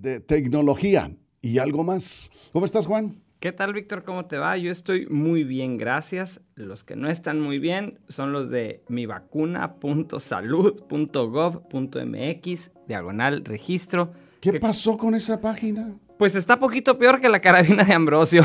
de tecnología y algo más. ¿Cómo estás, Juan? ¿Qué tal, Víctor? ¿Cómo te va? Yo estoy muy bien, gracias. Los que no están muy bien son los de mivacuna.salud.gov.mx, diagonal registro. ¿Qué pasó con esa página? Pues está poquito peor que la carabina de Ambrosio.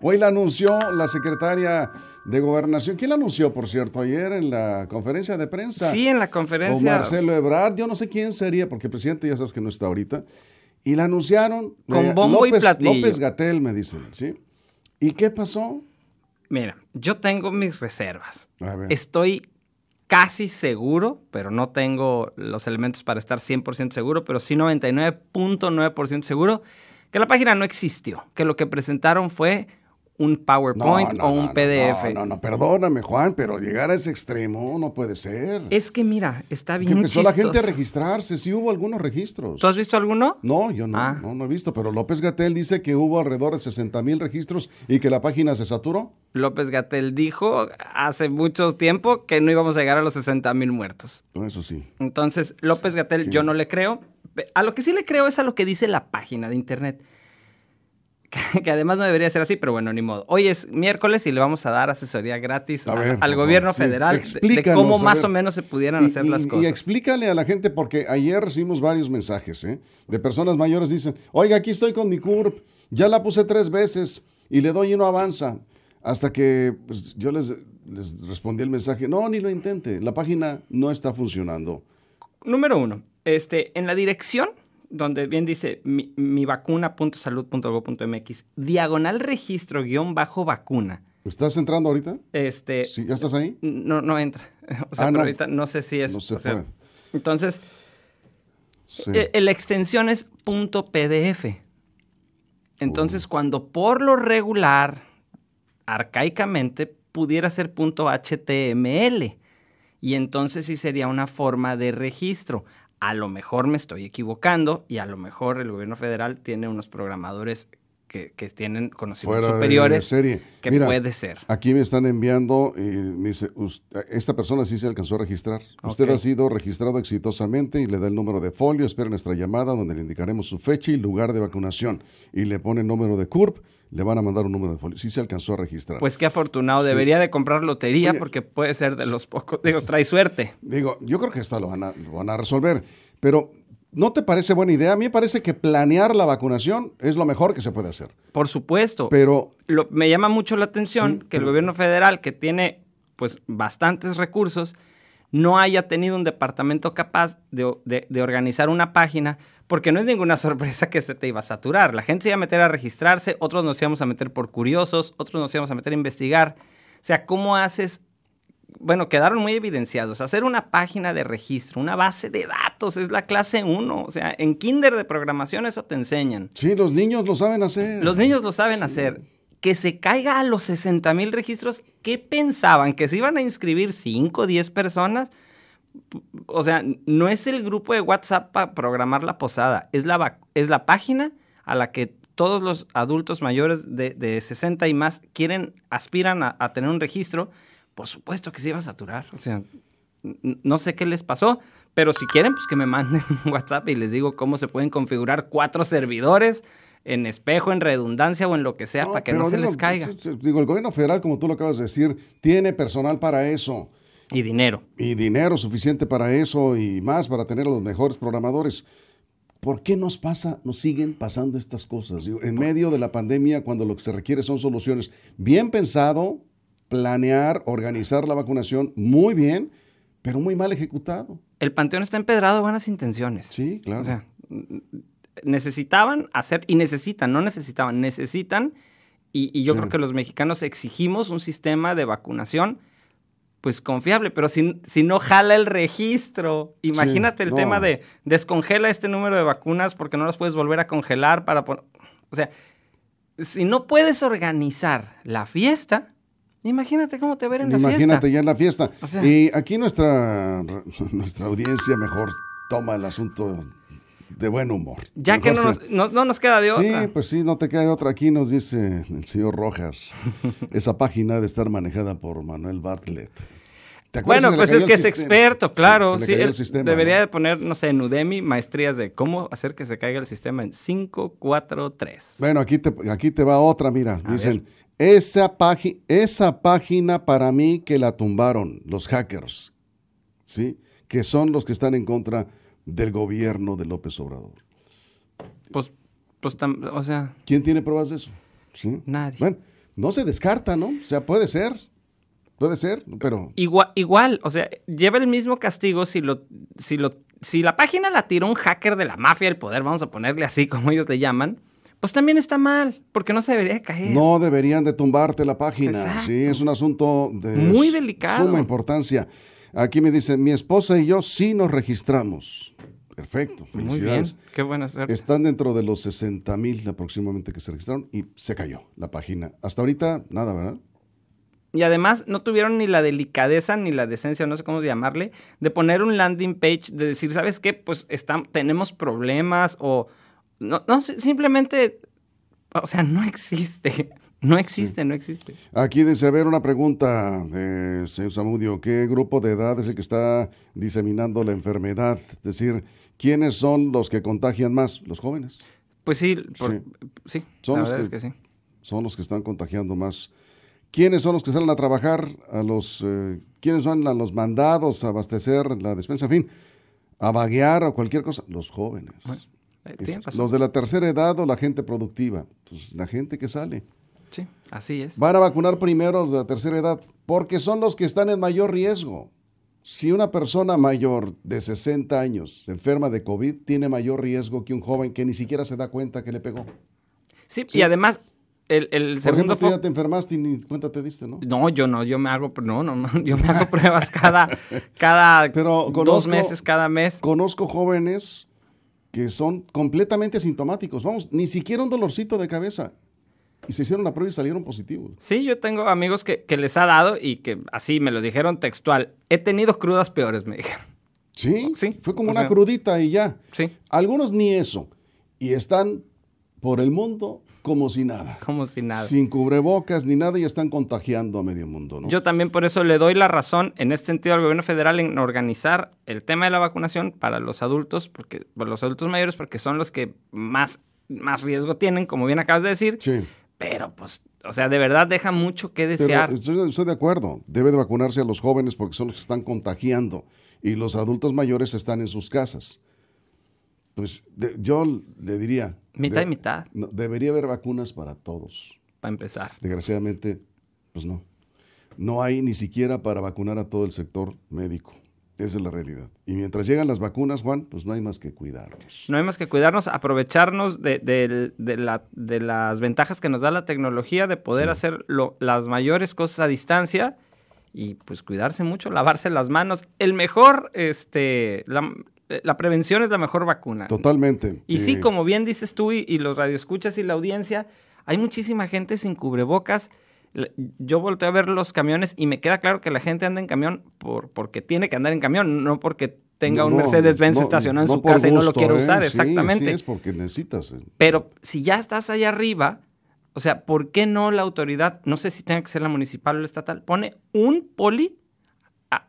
Hoy la anunció la secretaria de Gobernación. ¿Quién la anunció, por cierto, ayer en la conferencia de prensa? Sí, en la conferencia. O Marcelo Ebrard, yo no sé quién sería, porque el presidente ya sabes que no está ahorita. Y la anunciaron. Eh, Con bombo y platillo. López Gatel, me dicen, ¿sí? ¿Y qué pasó? Mira, yo tengo mis reservas. Estoy casi seguro, pero no tengo los elementos para estar 100% seguro, pero sí 99.9% seguro, que la página no existió, que lo que presentaron fue un PowerPoint o un PDF. No, no, no, perdóname, Juan, pero llegar a ese extremo no puede ser. Es que mira, está bien. Que empezó la gente a registrarse, sí hubo algunos registros. ¿Tú has visto alguno? No, yo no, ah. no, he visto, pero López Gatel dice que hubo alrededor de 60 mil registros y que la página se saturó. López Gatel dijo hace mucho tiempo que no íbamos a llegar a los 60 mil muertos. Eso sí. Entonces, López Gatel, yo no le creo. A lo que sí le creo es a lo que dice la página de internet. que además no debería ser así, pero bueno, ni modo. Hoy es miércoles y le vamos a dar asesoría gratis al gobierno federal de, cómo más o menos se pudieran hacer las cosas. Y explícale a la gente, porque ayer recibimos varios mensajes ¿eh? de personas mayores, dicen, oiga, aquí estoy con mi CURP, ya la puse tres veces y le doy y no avanza. Hasta que pues, yo les, les respondí el mensaje, no, ni lo intente, la página no está funcionando. Número uno, este, en la dirección donde bien dice mi, vacuna.salud.gov.mx, diagonal registro guión bajo vacuna. ¿Estás entrando ahorita? Este, ¿Sí, ¿Ya estás ahí? No, no entra. Ah, no. no sé si es. No se puede. entonces, e, la extensión es .pdf. Entonces, cuando por lo regular, arcaicamente, pudiera ser .html. Y entonces sí sería una forma de registro a lo mejor me estoy equivocando y a lo mejor el gobierno federal tiene unos programadores que, que tienen conocimientos superiores que puede ser. Aquí me están enviando, me dice, esta persona sí se alcanzó a registrar. Usted ha sido registrado exitosamente y le da el número de folio, espera nuestra llamada donde le indicaremos su fecha y lugar de vacunación. Y le pone el número de CURP le van a mandar un número de folio. Sí se alcanzó a registrar. Pues qué afortunado. Debería de comprar lotería porque puede ser de los pocos. Digo, trae suerte. Digo, yo creo que esta lo van a, lo van a resolver. Pero ¿No te parece buena idea? A mí me parece que planear la vacunación es lo mejor que se puede hacer. Por supuesto. Pero me llama mucho la atención que el gobierno federal, que tiene pues bastantes recursos, no haya tenido un departamento capaz de, de, organizar una página, porque no es ninguna sorpresa que se te iba a saturar. La gente se iba a meter a registrarse, otros nos íbamos a meter por curiosos, otros nos íbamos a meter a investigar. O sea, ¿cómo haces bueno, quedaron muy evidenciados. Hacer una página de registro, una base de datos, es la clase 1. O sea, en kinder de programación eso te enseñan. Sí, los niños lo saben hacer. Los niños lo saben hacer. Que se caiga a los 60 mil registros, ¿qué pensaban? ¿Que se iban a inscribir 5 o 10 personas? O sea, no es el grupo de WhatsApp para programar la posada, es la, página a la que todos los adultos mayores de, 60 y más quieren, aspiran a tener un registro por supuesto que se iba a saturar. O sea, no sé qué les pasó, pero si quieren, pues que me manden WhatsApp y les digo cómo se pueden configurar cuatro servidores en espejo, en redundancia o en lo que sea para que no se les caiga. Digo, el gobierno federal, como tú lo acabas de decir, tiene personal para eso. Y dinero. Y dinero suficiente para eso y más para tener los mejores programadores. ¿Por qué nos pasa, nos siguen pasando estas cosas? En medio de la pandemia, cuando lo que se requiere son soluciones bien pensado, planear, organizar la vacunación muy bien, pero muy mal ejecutado. El panteón está empedrado de buenas intenciones. Sí, claro. O sea, necesitaban hacer, y necesitan, no necesitaban, necesitan, y, yo creo que los mexicanos exigimos un sistema de vacunación pues confiable, pero si, si, no jala el registro, imagínate el tema de descongela este número de vacunas porque no las puedes volver a congelar para O sea, si no puedes organizar la fiesta, Imagínate cómo te ver en la fiesta. Imagínate ya en la fiesta. y aquí nuestra, nuestra audiencia mejor toma el asunto de buen humor. Ya que no nos, no, nos, queda de otra. Sí, pues sí, no te queda de otra. Aquí nos dice el señor Rojas, esa página de estar manejada por Manuel Bartlett. Bueno, pues es que es experto, claro. sí, el debería de poner, no sé, en Udemy maestrías de cómo hacer que se caiga el sistema en 543 Bueno, aquí te, aquí te va otra, mira. Dicen, esa, página para mí que la tumbaron los hackers, ¿sí? Que son los que están en contra del gobierno de López Obrador. Pues, pues o sea... ¿Quién tiene pruebas de eso? ¿Sí? Nadie. Bueno, no se descarta, ¿no? O sea, puede ser. Puede ser, pero. Igual, igual, o sea, lleva el mismo castigo si lo, si lo, si la página la tiró un hacker de la mafia del poder, vamos a ponerle así como ellos le llaman, pues también está mal, porque no se debería caer. No deberían de tumbarte la página. Exacto. Sí, es un asunto de muy delicado. Suma importancia. Aquí me dice, mi esposa y yo sí nos registramos. Perfecto. Muy bien. Qué Están dentro de los 60 mil aproximadamente que se registraron y se cayó la página. Hasta ahorita, nada, ¿verdad? Y además no tuvieron ni la delicadeza ni la decencia, no sé cómo llamarle, de poner un landing page, de decir, ¿sabes qué? Pues está, tenemos problemas o... No, no, simplemente... O sea, no existe. No existe, no existe. Aquí a ver, una pregunta, de eh, señor Samudio. ¿Qué grupo de edad es el que está diseminando la enfermedad? Es decir, ¿quiénes son los que contagian más? ¿Los jóvenes? Pues sí, sí. Son los que están contagiando más ¿Quiénes son los que salen a trabajar? A los, eh, ¿Quiénes van a los mandados a abastecer la despensa? En fin, a vaguear o cualquier cosa. Los jóvenes. Eh, los de la tercera edad o la gente productiva. Pues, la gente que sale. Sí, así es. Van a vacunar primero a los de la tercera edad porque son los que están en mayor riesgo. Si una persona mayor de 60 años enferma de COVID, tiene mayor riesgo que un joven que ni siquiera se da cuenta que le pegó. sí, y además el, el segundo ya te enfermaste y ni cuenta te diste, no? No, yo no, yo me hago, no, no, yo me hago pruebas cada, cada dos meses, cada mes. Conozco jóvenes que son completamente asintomáticos, vamos, ni siquiera un dolorcito de cabeza. Y se hicieron la prueba y salieron positivos. Sí, yo tengo amigos que, que les ha dado y que así me lo dijeron textual. He tenido crudas peores, me dijeron. Sí, sí. Fue como una crudita y ya. Sí. Algunos ni eso. Y están por el mundo como si nada. Como si nada. Sin cubrebocas ni nada y están contagiando a medio mundo, ¿no? Yo también por eso le doy la razón en este sentido al gobierno federal en organizar el tema de la vacunación para los adultos, porque pues, los adultos mayores porque son los que más más riesgo tienen, como bien acabas de decir. Sí. Pero pues o sea, de verdad deja mucho que desear. estoy de acuerdo, debe de vacunarse a los jóvenes porque son los que están contagiando y los adultos mayores están en sus casas. Pues yo le diría... Mitad y mitad. debería haber vacunas para todos. Para empezar. Desgraciadamente, pues no. No hay ni siquiera para vacunar a todo el sector médico. Esa es la realidad. Y mientras llegan las vacunas, Juan, pues no hay más que cuidarnos. No hay más que cuidarnos, aprovecharnos de, la, de las ventajas que nos da la tecnología, de poder hacer las mayores cosas a distancia y pues cuidarse mucho, lavarse las manos. El mejor, este, la, eh, la prevención es la mejor vacuna. Totalmente. Y sí, como bien dices tú y, los radioescuchas y la audiencia, hay muchísima gente sin cubrebocas. Yo volteé a ver los camiones y me queda claro que la gente anda en camión por, porque tiene que andar en camión, no porque tenga un Mercedes-Benz estacionado en su casa y no lo quiera ¿eh? usar, exactamente. Sí es porque necesitas. Eh. Pero si ya estás allá arriba, o sea, ¿por qué no la autoridad, no sé si tenga que ser la municipal o la estatal, pone un poli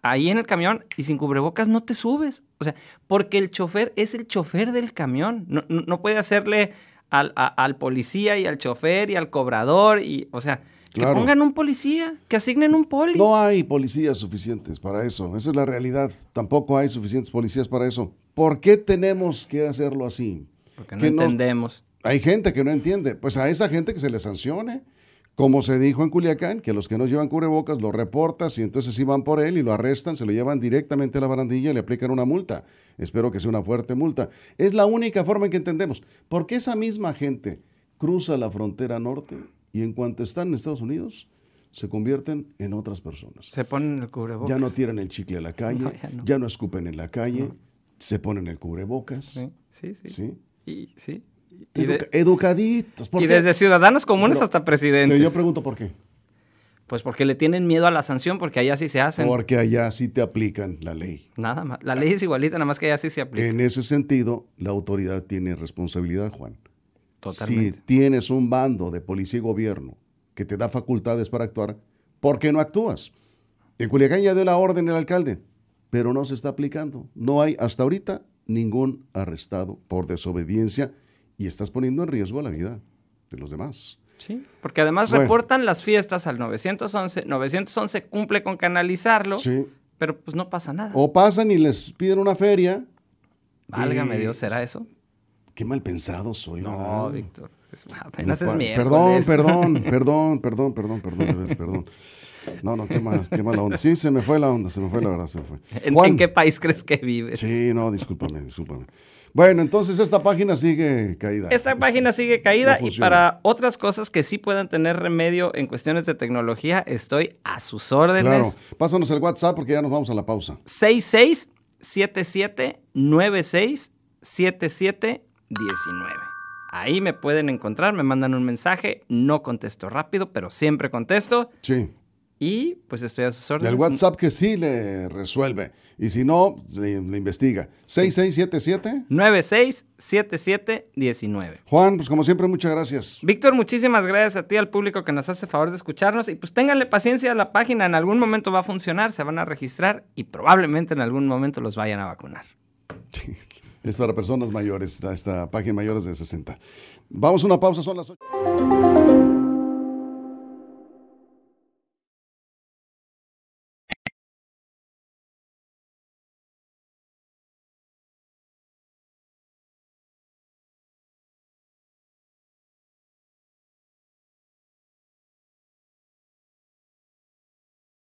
ahí en el camión y sin cubrebocas no te subes. O sea, porque el chofer es el chofer del camión. No, puede hacerle al, policía y al chofer y al cobrador y, o sea, que pongan un policía, que asignen un poli. No hay policías suficientes para eso. Esa es la realidad. Tampoco hay suficientes policías para eso. ¿Por qué tenemos que hacerlo así? Porque no entendemos. hay gente que no entiende. Pues a esa gente que se le sancione. Como se dijo en Culiacán, que los que no llevan cubrebocas lo reportas y entonces si van por él y lo arrestan, se lo llevan directamente a la barandilla y le aplican una multa. Espero que sea una fuerte multa. Es la única forma en que entendemos. Porque esa misma gente cruza la frontera norte y en cuanto están en Estados Unidos, se convierten en otras personas. Se ponen el cubrebocas. Ya no tiran el chicle a la calle, ya, no. escupen en la calle, se ponen el cubrebocas. Sí, sí. sí. ¿Sí? Y, sí educaditos. y desde ciudadanos comunes hasta presidentes. Yo pregunto por qué. Pues porque le tienen miedo a la sanción, porque allá sí se hacen. Porque allá sí te aplican la ley. Nada más. La ley es igualita, nada más que allá sí se aplica. En ese sentido, la autoridad tiene responsabilidad, Juan. Totalmente. Si tienes un bando de policía y gobierno que te da facultades para actuar, ¿por qué no actúas? En Culiacán ya dio la orden el alcalde, pero no se está aplicando. No hay hasta ahorita ningún arrestado por desobediencia y estás poniendo en riesgo la vida de los demás. Sí, porque además reportan las fiestas al 911. 911 cumple con canalizarlo, pero pues no pasa nada. O pasan y les piden una feria. Válgame Dios, ¿será eso? Qué mal pensado soy, no, Víctor, es Perdón, perdón, perdón, perdón, perdón, perdón, perdón. No, no, qué, qué mala onda. Sí, se me fue la onda, se me fue la verdad, se fue. ¿en qué país crees que vives? Sí, no, discúlpame, discúlpame. Bueno, entonces esta página sigue caída. Esta página sigue caída y para otras cosas que sí puedan tener remedio en cuestiones de tecnología, estoy a sus órdenes. Claro, pásanos el WhatsApp porque ya nos vamos a la pausa. 6677967719. Ahí me pueden encontrar, me mandan un mensaje, no contesto rápido, pero siempre contesto. Sí. Y pues estoy a sus órdenes. El WhatsApp que sí le resuelve. Y si no, le, investiga. 6677 6677 19 Juan, pues como siempre, muchas gracias. Víctor, muchísimas gracias a ti, al público que nos hace favor de escucharnos. Y pues ténganle paciencia a la página. En algún momento va a funcionar, se van a registrar y probablemente en algún momento los vayan a vacunar. Es para personas mayores, esta página mayores de 60. Vamos a una pausa, son las 8.